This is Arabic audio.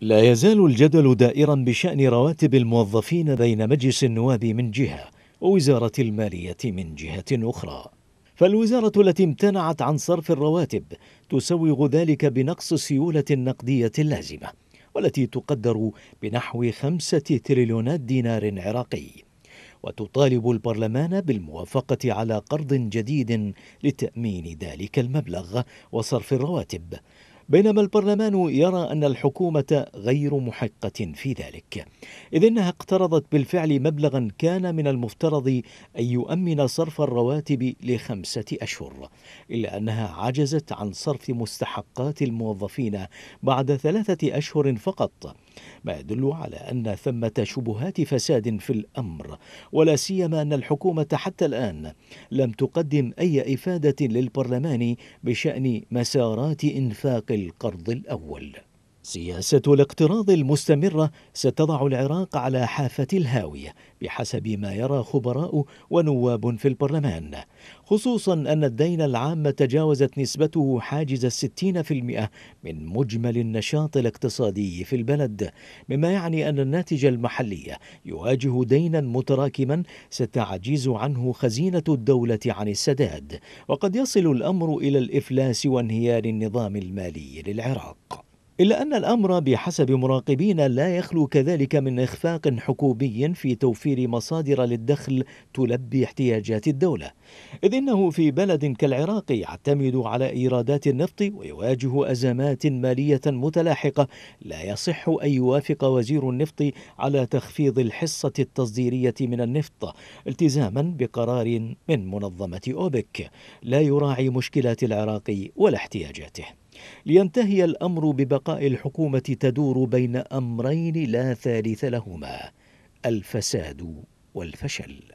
لا يزال الجدل دائرا بشأن رواتب الموظفين بين مجلس النواب من جهة ووزارة المالية من جهة أخرى فالوزارة التي امتنعت عن صرف الرواتب تسوغ ذلك بنقص السيولة النقدية اللازمة والتي تقدر بنحو خمسة تريليونات دينار عراقي وتطالب البرلمان بالموافقة على قرض جديد لتأمين ذلك المبلغ وصرف الرواتب بينما البرلمان يرى أن الحكومة غير محقة في ذلك إذ إنها اقترضت بالفعل مبلغا كان من المفترض أن يؤمن صرف الرواتب لخمسة أشهر إلا أنها عجزت عن صرف مستحقات الموظفين بعد ثلاثة أشهر فقط ما يدل على أن ثمة شبهات فساد في الأمر ولا سيما أن الحكومة حتى الآن لم تقدم أي إفادة للبرلمان بشأن مسارات إنفاق القرض الأول سياسة الاقتراض المستمرة ستضع العراق على حافة الهاوية بحسب ما يرى خبراء ونواب في البرلمان خصوصا أن الدين العام تجاوزت نسبته حاجز الستين في المئة من مجمل النشاط الاقتصادي في البلد مما يعني أن الناتج المحلي يواجه دينا متراكما ستعجز عنه خزينة الدولة عن السداد وقد يصل الأمر إلى الإفلاس وانهيار النظام المالي للعراق إلا أن الأمر بحسب مراقبين لا يخلو كذلك من إخفاق حكومي في توفير مصادر للدخل تلبي احتياجات الدولة، إذ إنه في بلد كالعراق يعتمد على إيرادات النفط ويواجه أزمات مالية متلاحقة لا يصح أن يوافق وزير النفط على تخفيض الحصة التصديرية من النفط التزاما بقرار من منظمة أوبك لا يراعي مشكلات العراق ولا احتياجاته. لينتهي الامر ببقاء الحكومه تدور بين امرين لا ثالث لهما الفساد والفشل